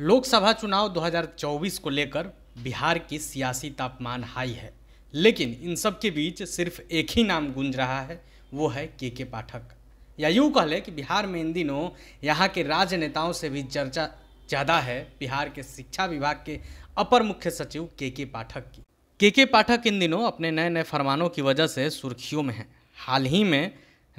लोकसभा चुनाव 2024 को लेकर बिहार की सियासी तापमान हाई है लेकिन इन सब के बीच सिर्फ एक ही नाम गूंज रहा है वो है के के पाठक या यूँ कह लें कि बिहार में इन दिनों यहाँ के राजनेताओं से भी चर्चा ज़्यादा है बिहार के शिक्षा विभाग के अपर मुख्य सचिव के के पाठक की के के पाठक इन दिनों अपने नए नए फरमानों की वजह से सुर्खियों में हैं हाल ही में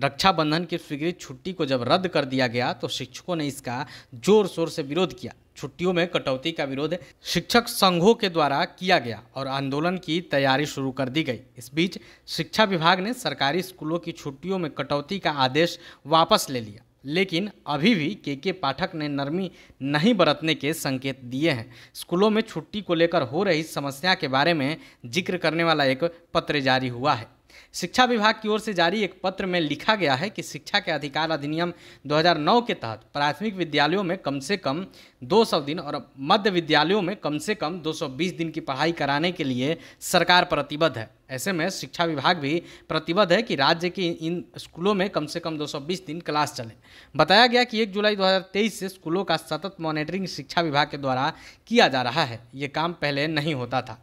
रक्षाबंधन की स्वीकृत छुट्टी को जब रद्द कर दिया गया तो शिक्षकों ने इसका जोर शोर से विरोध किया छुट्टियों में कटौती का विरोध शिक्षक संघों के द्वारा किया गया और आंदोलन की तैयारी शुरू कर दी गई इस बीच शिक्षा विभाग ने सरकारी स्कूलों की छुट्टियों में कटौती का आदेश वापस ले लिया लेकिन अभी भी के के पाठक ने नरमी नहीं बरतने के संकेत दिए हैं स्कूलों में छुट्टी को लेकर हो रही समस्या के बारे में जिक्र करने वाला एक पत्र जारी हुआ है शिक्षा विभाग की ओर से जारी एक पत्र में लिखा गया है कि शिक्षा के अधिकार अधिनियम 2009 के तहत प्राथमिक विद्यालयों में कम से कम 200 दिन और मध्य विद्यालयों में कम से कम 220 दिन की पढ़ाई कराने के लिए सरकार प्रतिबद्ध है ऐसे में शिक्षा विभाग भी प्रतिबद्ध है कि राज्य के इन स्कूलों में कम से कम 220 दिन क्लास चले बताया गया कि 1 जुलाई 2023 से स्कूलों का सतत मॉनिटरिंग शिक्षा विभाग के द्वारा किया जा रहा है ये काम पहले नहीं होता था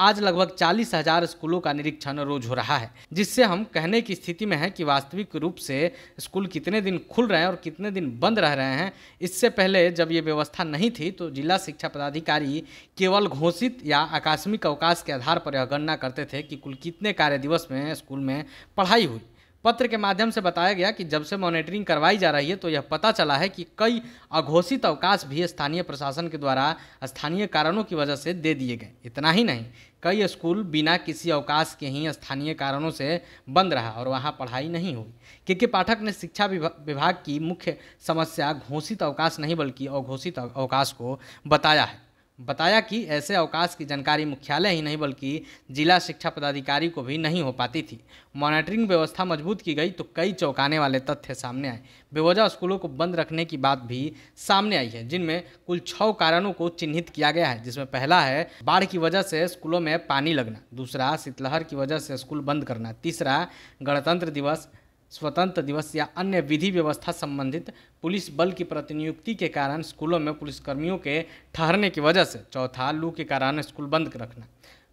आज लगभग चालीस हजार स्कूलों का निरीक्षण रोज हो रहा है जिससे हम कहने की स्थिति में हैं कि वास्तविक रूप से स्कूल कितने दिन खुल रहे हैं और कितने दिन बंद रह रहे हैं इससे पहले जब ये व्यवस्था नहीं थी तो जिला शिक्षा पदाधिकारी केवल घोषित या आकस्मिक अवकाश के आधार पर यह गणना करते थे कि कुल कितने कार्य दिवस में स्कूल में पढ़ाई हुई पत्र के माध्यम से बताया गया कि जब से मॉनिटरिंग करवाई जा रही है तो यह पता चला है कि कई अघोषित अवकाश भी स्थानीय प्रशासन के द्वारा स्थानीय कारणों की वजह से दे दिए गए इतना ही नहीं कई स्कूल बिना किसी अवकाश के ही स्थानीय कारणों से बंद रहा और वहाँ पढ़ाई नहीं हुई क्योंकि पाठक ने शिक्षा विभाग की मुख्य समस्या घोषित अवकाश नहीं बल्कि अघोषित अवकाश को बताया है बताया कि ऐसे अवकाश की जानकारी मुख्यालय ही नहीं बल्कि जिला शिक्षा पदाधिकारी को भी नहीं हो पाती थी मॉनिटरिंग व्यवस्था मजबूत की गई तो कई चौंकाने वाले तथ्य सामने आए बेवजह स्कूलों को बंद रखने की बात भी सामने आई है जिनमें कुल छः कारणों को चिन्हित किया गया है जिसमें पहला है बाढ़ की वजह से स्कूलों में पानी लगना दूसरा शीतलहर की वजह से स्कूल बंद करना तीसरा गणतंत्र दिवस स्वतंत्र दिवस या अन्य विधि व्यवस्था संबंधित पुलिस बल की प्रतिनियुक्ति के कारण स्कूलों में पुलिसकर्मियों के ठहरने की वजह से चौथा लू के कारण स्कूल बंद रखना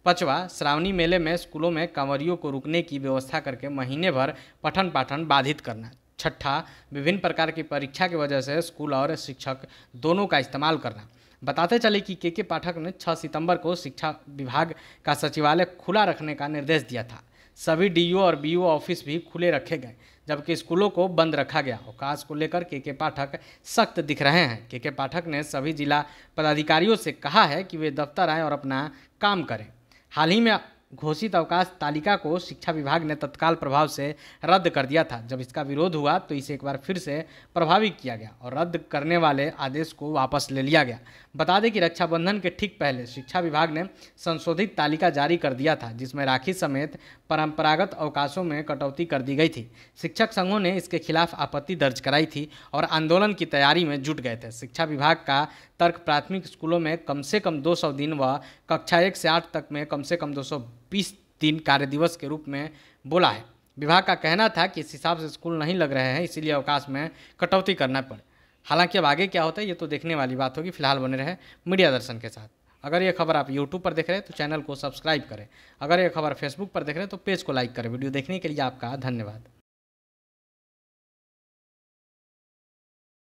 पचवा श्रावणी मेले में स्कूलों में कंवरियों को रुकने की व्यवस्था करके महीने भर पठन पाठन बाधित करना छठा विभिन्न प्रकार की परीक्षा की वजह से स्कूल और शिक्षक दोनों का इस्तेमाल करना बताते चले कि के के पाठक ने 6 सितंबर को शिक्षा विभाग का सचिवालय खुला रखने का निर्देश दिया था सभी डीयू और बीयू ऑफिस भी खुले रखे गए जबकि स्कूलों को बंद रखा गया अवकाश को लेकर के के पाठक सख्त दिख रहे हैं के के पाठक ने सभी जिला पदाधिकारियों से कहा है कि वे दफ्तर आएँ और अपना काम करें हाल ही में घोषित अवकाश तालिका को शिक्षा विभाग ने तत्काल प्रभाव से रद्द कर दिया था जब इसका विरोध हुआ तो इसे एक बार फिर से प्रभावित किया गया और रद्द करने वाले आदेश को वापस ले लिया गया बता दें कि रक्षाबंधन के ठीक पहले शिक्षा विभाग ने संशोधित तालिका जारी कर दिया था जिसमें राखी समेत परंपरागत अवकाशों में कटौती कर दी गई थी शिक्षक संघों ने इसके खिलाफ आपत्ति दर्ज कराई थी और आंदोलन की तैयारी में जुट गए थे शिक्षा विभाग का तर्क प्राथमिक स्कूलों में कम से कम दो दिन व कक्षा एक से आठ तक में कम से कम दो बीस दिन कार्य दिवस के रूप में बोला है विभाग का कहना था कि इस हिसाब से स्कूल नहीं लग रहे हैं इसीलिए अवकाश में कटौती करना पड़े हालांकि अब आगे क्या होता है ये तो देखने वाली बात होगी फिलहाल बने रहे मीडिया दर्शन के साथ अगर ये खबर आप यूट्यूब पर देख रहे हैं तो चैनल को सब्सक्राइब करें अगर ये खबर फेसबुक पर देख रहे हैं तो पेज को लाइक करें वीडियो देखने के लिए आपका धन्यवाद